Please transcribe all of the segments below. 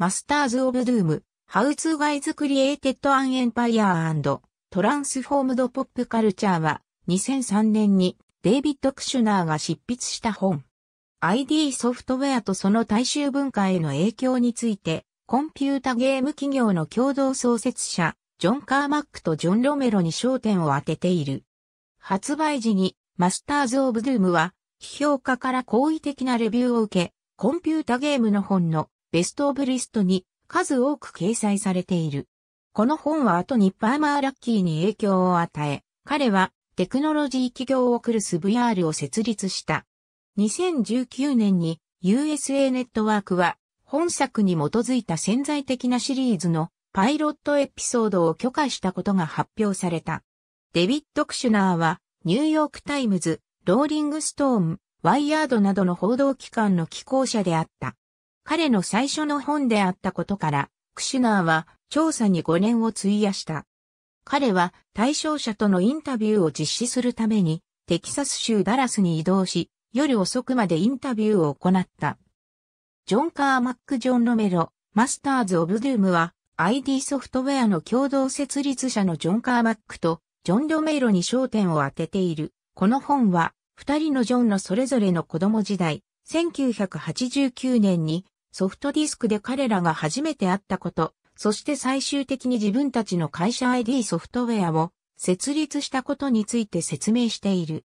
マスターズ・オブ・ドゥーム、ハウツー・ガイズ・クリエイテッド・アン・エンパイアートランスフォームド・ポップ・カルチャーは、2003年にデイビッド・クシュナーが執筆した本。ID ソフトウェアとその大衆文化への影響について、コンピュータゲーム企業の共同創設者、ジョン・カーマックとジョン・ロメロに焦点を当てている。発売時に、マスターズ・オブ・ドゥームは、批評家から好意的なレビューを受け、コンピュータゲームの本のベストオブリストに数多く掲載されている。この本は後にパーマーラッキーに影響を与え、彼はテクノロジー企業をクルス VR を設立した。2019年に USA ネットワークは本作に基づいた潜在的なシリーズのパイロットエピソードを許可したことが発表された。デビッド・クシュナーはニューヨークタイムズ、ローリングストーン、ワイヤードなどの報道機関の寄稿者であった。彼の最初の本であったことから、クシュナーは調査に5年を費やした。彼は対象者とのインタビューを実施するために、テキサス州ダラスに移動し、夜遅くまでインタビューを行った。ジョン・カー・マック・ジョン・ロメロ、マスターズ・オブ・ドゥームは、ID ソフトウェアの共同設立者のジョン・カー・マックと、ジョン・ロメロに焦点を当てている。この本は、二人のジョンのそれぞれの子供時代、1989年にソフトディスクで彼らが初めて会ったこと、そして最終的に自分たちの会社 ID ソフトウェアを設立したことについて説明している。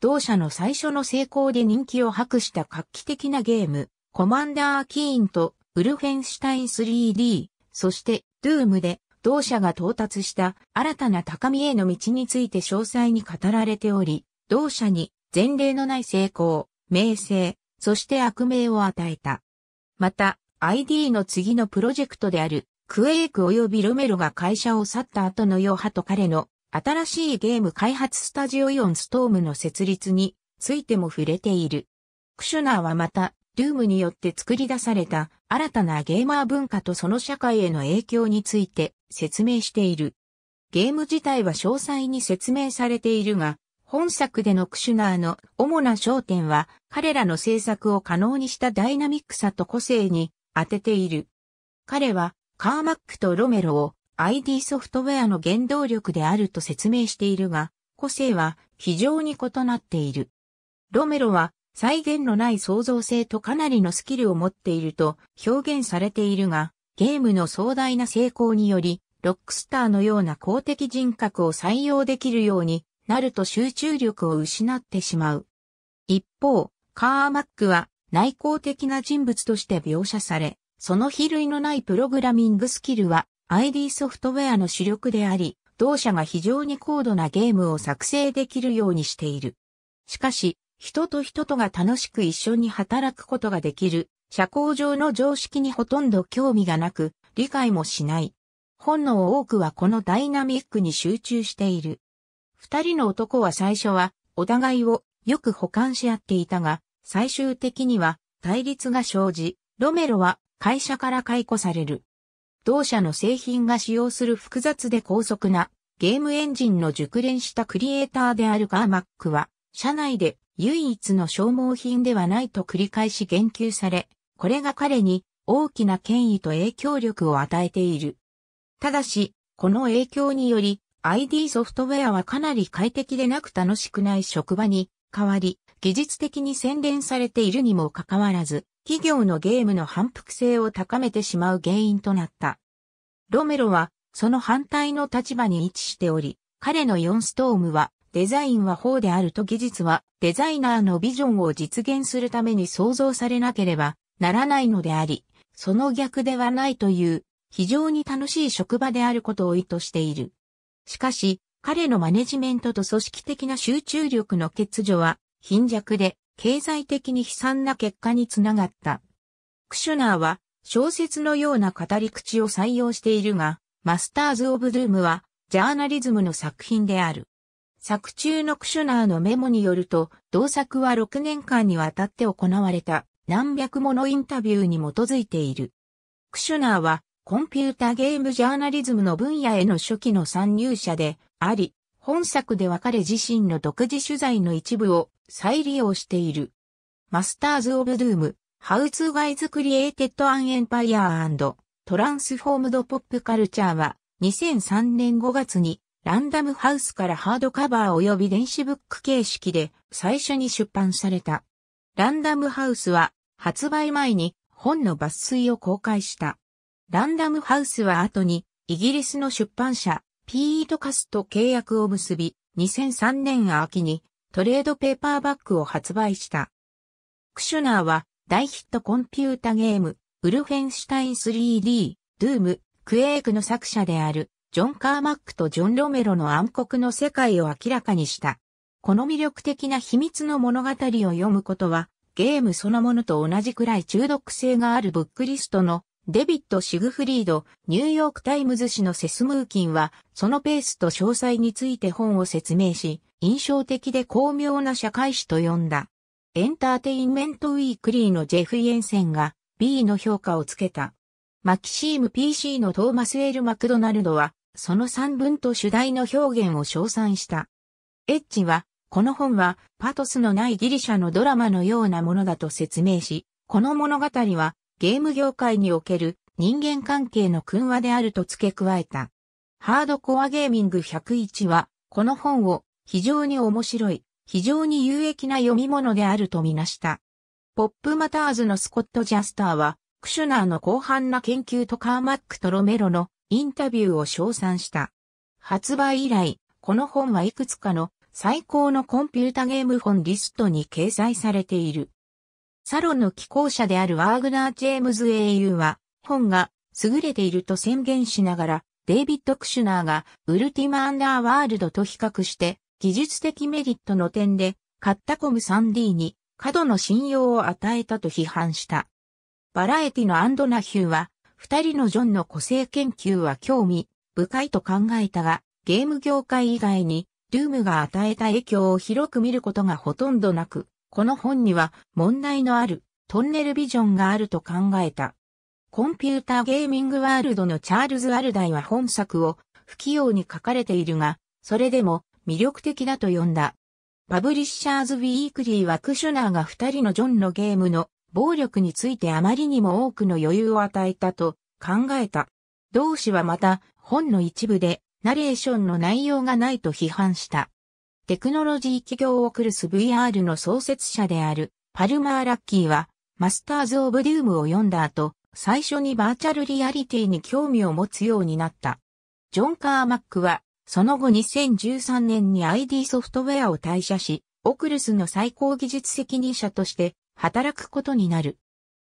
同社の最初の成功で人気を博した画期的なゲーム、コマンダーキーンとウルフェンシュタイン 3D、そしてドゥームで同社が到達した新たな高みへの道について詳細に語られており、同社に前例のない成功、名声、そして悪名を与えた。また、ID の次のプロジェクトである、クエイク及びロメロが会社を去った後のヨハと彼の新しいゲーム開発スタジオイオンストームの設立についても触れている。クシュナーはまた、ルームによって作り出された新たなゲーマー文化とその社会への影響について説明している。ゲーム自体は詳細に説明されているが、本作でのクシュナーの主な焦点は、彼らの制作を可能にしたダイナミックさと個性に当てている。彼は、カーマックとロメロを ID ソフトウェアの原動力であると説明しているが、個性は非常に異なっている。ロメロは再現のない創造性とかなりのスキルを持っていると表現されているが、ゲームの壮大な成功により、ロックスターのような公的人格を採用できるようになると集中力を失ってしまう。一方、カーマックは内向的な人物として描写され、その比類のないプログラミングスキルは ID ソフトウェアの主力であり、同社が非常に高度なゲームを作成できるようにしている。しかし、人と人とが楽しく一緒に働くことができる、社交上の常識にほとんど興味がなく、理解もしない。本能多くはこのダイナミックに集中している。二人の男は最初は、お互いをよく保管し合っていたが、最終的には対立が生じ、ロメロは会社から解雇される。同社の製品が使用する複雑で高速なゲームエンジンの熟練したクリエイターであるカーマックは、社内で唯一の消耗品ではないと繰り返し言及され、これが彼に大きな権威と影響力を与えている。ただし、この影響により、ID ソフトウェアはかなり快適でなく楽しくない職場に変わり、技術的に洗練されているにもかかわらず、企業のゲームの反復性を高めてしまう原因となった。ロメロは、その反対の立場に位置しており、彼の4ストームは、デザインは法であると技術は、デザイナーのビジョンを実現するために創造されなければならないのであり、その逆ではないという、非常に楽しい職場であることを意図している。しかし、彼のマネジメントと組織的な集中力の欠如は貧弱で経済的に悲惨な結果につながった。クシュナーは小説のような語り口を採用しているが、マスターズ・オブ・ドゥームはジャーナリズムの作品である。作中のクシュナーのメモによると、同作は6年間にわたって行われた何百ものインタビューに基づいている。クシュナーはコンピュータゲームジャーナリズムの分野への初期の参入者であり、本作では彼自身の独自取材の一部を再利用している。マスターズ・オブ・ドゥーム、ハウツー・ガイズ・クリエイテッド・アン・エンパイアートランスフォームド・ポップ・カルチャーは2003年5月にランダムハウスからハードカバー及び電子ブック形式で最初に出版された。ランダムハウスは発売前に本の抜粋を公開した。ランダムハウスは後に、イギリスの出版社、ピートカスと契約を結び、2003年秋にトレードペーパーバッグを発売した。クシュナーは大ヒットコンピュータゲーム、ウルフェンシュタイン 3D、ドゥーム、クエイクの作者である、ジョン・カーマックとジョン・ロメロの暗黒の世界を明らかにした。この魅力的な秘密の物語を読むことは、ゲームそのものと同じくらい中毒性があるブックリストのデビッド・シグフリード、ニューヨークタイムズ誌のセスムーキンは、そのペースと詳細について本を説明し、印象的で巧妙な社会史と呼んだ。エンターテインメントウィークリーのジェフ・イエンセンが B の評価をつけた。マキシーム PC のトーマス・エル・マクドナルドは、その三文と主題の表現を称賛した。エッジは、この本はパトスのないギリシャのドラマのようなものだと説明し、この物語はゲーム業界における人間関係の訓話であると付け加えた。ハードコアゲーミング101は、この本を非常に面白い、非常に有益な読み物であるとみなした。ポップマターズのスコット・ジャスターは、クシュナーの広範な研究とカーマックトロメロのインタビューを称賛した。発売以来、この本はいくつかの最高のコンピュータゲーム本リストに掲載されている。サロンの寄稿者であるワーグナー・ジェームズ英雄は、本が優れていると宣言しながら、デイビッド・クシュナーがウルティマ・アンダーワールドと比較して、技術的メリットの点で、カッタコム 3D に過度の信用を与えたと批判した。バラエティのアンドナヒューは、二人のジョンの個性研究は興味深いと考えたが、ゲーム業界以外に、ルームが与えた影響を広く見ることがほとんどなく、この本には問題のあるトンネルビジョンがあると考えた。コンピューターゲーミングワールドのチャールズ・アルダイは本作を不器用に書かれているが、それでも魅力的だと読んだ。パブリッシャーズ・ウィークリーはクシュナーが二人のジョンのゲームの暴力についてあまりにも多くの余裕を与えたと考えた。同氏はまた本の一部でナレーションの内容がないと批判した。テクノロジー企業オクルス VR の創設者であるパルマー・ラッキーはマスターズ・オブ・デュームを読んだ後、最初にバーチャルリアリティに興味を持つようになった。ジョン・カーマックは、その後2013年に ID ソフトウェアを退社し、オクルスの最高技術責任者として働くことになる。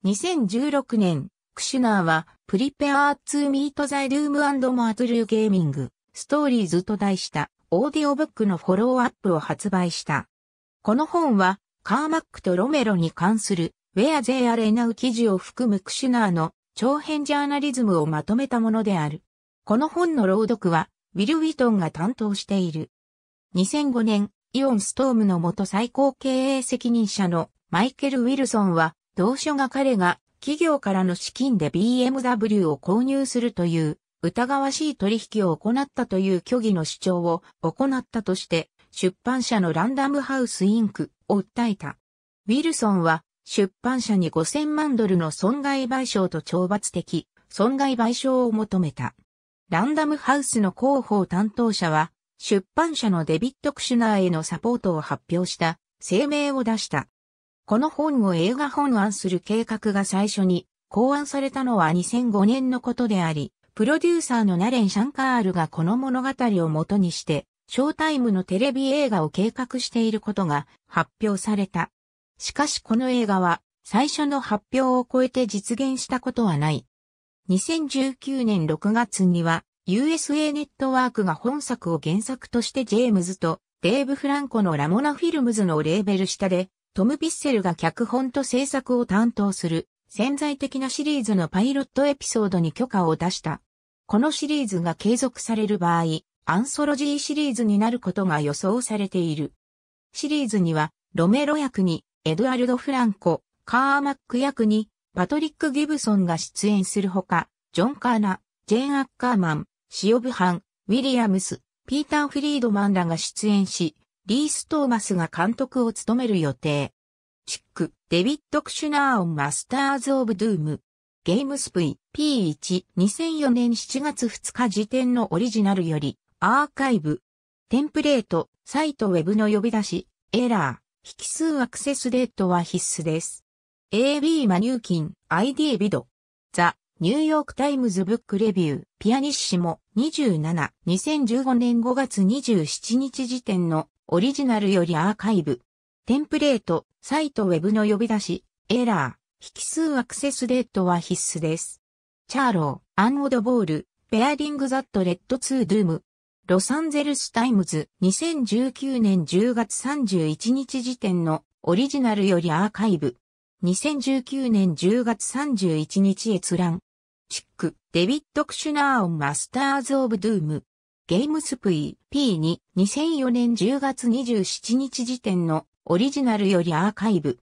2016年、クシュナーは、プリペアーツーミートザイルームモアトゥルーゲーミング、ストーリーズと題したオーディオブックのフォローアップを発売した。この本は、カーマックとロメロに関する、ウェア・ゼ e アレナウ記事を含むクシュナーの長編ジャーナリズムをまとめたものである。この本の朗読は、ウィル・ウィトンが担当している。2005年、イオン・ストームの元最高経営責任者のマイケル・ウィルソンは、同書が彼が企業からの資金で BMW を購入するという疑わしい取引を行ったという虚偽の主張を行ったとして、出版社のランダムハウスインクを訴えた。ウィルソンは出版社に5000万ドルの損害賠償と懲罰的損害賠償を求めた。ランダムハウスの広報担当者は、出版社のデビット・クシュナーへのサポートを発表した声明を出した。この本を映画本案する計画が最初に考案されたのは2005年のことであり、プロデューサーのナレン・シャンカールがこの物語をもとにして、ショータイムのテレビ映画を計画していることが発表された。しかしこの映画は最初の発表を超えて実現したことはない。2019年6月には USA ネットワークが本作を原作としてジェームズとデーブ・フランコのラモナフィルムズのレーベル下でトム・ビッセルが脚本と制作を担当する潜在的なシリーズのパイロットエピソードに許可を出した。このシリーズが継続される場合、アンソロジーシリーズになることが予想されている。シリーズには、ロメロ役に、エドアルド・フランコ、カーマック役に、パトリック・ギブソンが出演するほか、ジョン・カーナ、ジェーン・アッカーマン、シオブ・ハン、ウィリアムス、ピーター・フリードマンらが出演し、リース・トーマスが監督を務める予定。チック、デビッド・クシュナーオン・マスターズ・オブ・ドゥーム。ゲームスプイ P1 2004年7月2日時点のオリジナルよりアーカイブテンプレートサイトウェブの呼び出しエラー引数アクセスデートは必須です AB マニューキン ID ビドザニューヨークタイムズブックレビューピアニッシモ27 2015年5月27日時点のオリジナルよりアーカイブテンプレートサイトウェブの呼び出しエラー引数アクセスデートは必須です。チャーロー、アンオドボール、ペアリングザットレッドツードゥーム。ロサンゼルスタイムズ2019年10月31日時点のオリジナルよりアーカイブ。2019年10月31日閲覧。チック、デビッド・クシュナーオン・マスターズ・オブ・ドゥーム。ゲームスプイ、P2、2004年10月27日時点のオリジナルよりアーカイブ。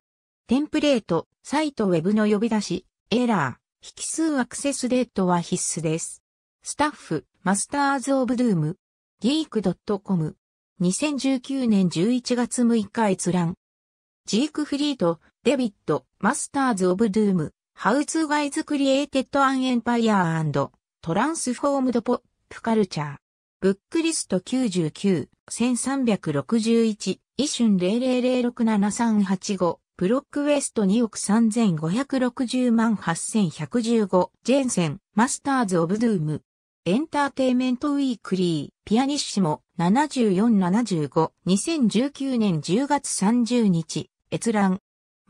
テンプレート、サイトウェブの呼び出し、エラー、引数アクセスデートは必須です。スタッフ、マスターズ・オブ・ドゥーム、geek.com、2019年11月6日閲覧。ジークフリート、デビット、マスターズ・オブ・ドゥーム、ハウツーガイズ・クリエイテッド・アン・エンパイアートランスフォームド・ポップ・カルチャー。ブックリスト99、1361、一春00067385。ブロックウエスト2億3560万8115、ジェンセン、マスターズ・オブ・ドゥーム。エンターテイメント・ウィークリー、ピアニッシモ、7475、2019年10月30日、閲覧。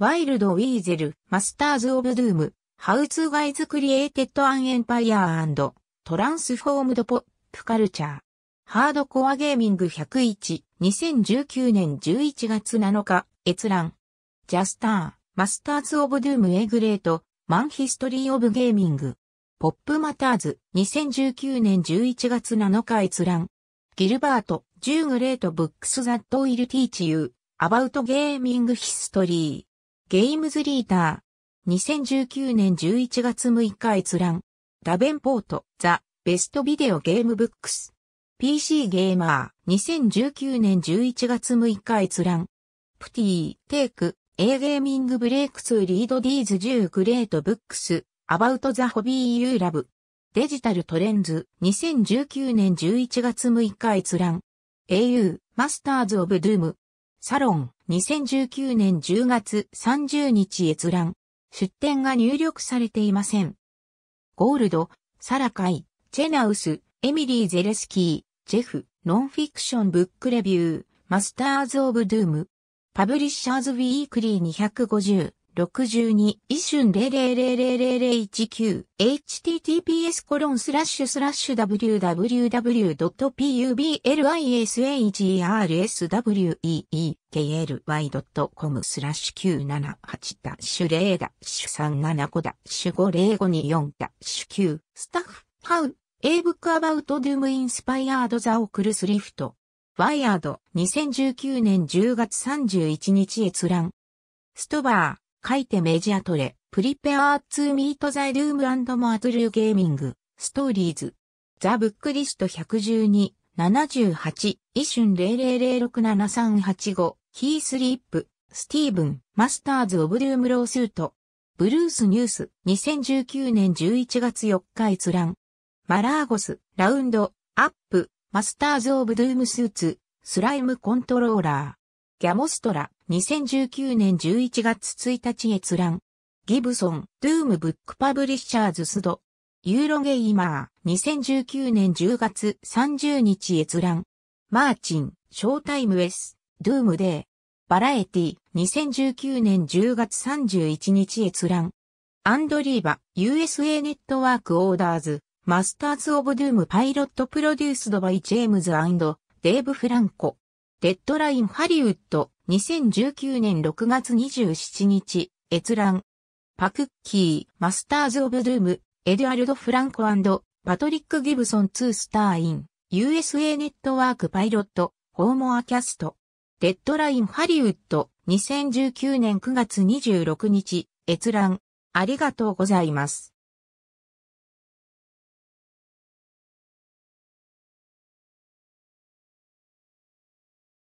ワイルド・ウィーゼル、マスターズ・オブ・ドゥーム、ハウツ・ガイズ・クリエイテッド・アン・エンパイアートランスフォームド・ポップ・カルチャー。ハードコアゲーミング101、2019年11月7日、閲覧。ジャスター、マスターズ・オブ・ドゥーム・エグレート、マン・ヒストリー・オブ・ゲーミング。ポップ・マターズ、2019年11月7日閲覧。ギルバート、ジュー・グレート・ブックス・ザット・ウィル・ティーチ・ユー、アバウト・ゲーミング・ヒストリー。ゲームズ・リーター、2019年11月6日閲覧。ダベンポート、ザ・ベスト・ビデオ・ゲーム・ブックス。PC ゲーマー、2019年11月6日閲覧。プティー、テイク、A Gaming Breakthrough Read These 10 Great Books About the Hobby You Love デジタルトレンズ2019年11月6日閲覧 au マスターズオブドゥームサロン2019年10月30日閲覧出展が入力されていませんゴールドサラカイチェナウスエミリー・ゼレスキージェフノンフィクションブックレビューマスターズオブドゥームパブリッシャーズウィークリー250。62一瞬0 0 0 0 0 1 9 h t t p s コロンスラッシュスラッシュ www.publisagerSweekly.com スラッシュ978ダッシュ0ダッシュ375ダッシュ50524ダッシュ9スタッフハウエイブックアバウトドゥムインスパイアードザオクルスリフトワイヤード2019年10月31日閲覧。ストバー、書いてメジアトレ、プリペアーツーミートザイルームアンモアトルーゲーミング、ストーリーズ。ザ・ブックリスト112、78、イシュン0 0 0 6 7 3 8 5ヒースリップ、スティーブン、マスターズ・オブ・ルーム・ロースート。ブルース・ニュース、2019年11月4日閲覧。マラーゴス、ラウンド、アップ、マスターズ・オブ・ドゥームスーツ、スライム・コントローラー。ギャモストラ、2019年11月1日閲覧。ギブソン、ドゥーム・ブック・パブリッシャーズ・スド。ユーロゲイマー、2019年10月30日閲覧。マーチン、ショータイム・エス、ドゥーム・デイ。バラエティ、2019年10月31日閲覧。アンドリーバ、USA ネットワーク・オーダーズ。マスターズ・オブ・ドゥーム・パイロット・プロデュースド・バイ・ジェームズ・アンド・デーブ・フランコ。デッドライン・ハリウッド、2019年6月27日、閲覧。パクッキー、マスターズ・オブ・ドゥーム、エドゥアルド・フランコパトリック・ギブソン・ツー・スター・イン、USA ネットワーク・パイロット、ホーモア・キャスト。デッドライン・ハリウッド、2019年9月26日、閲覧。ありがとうございます。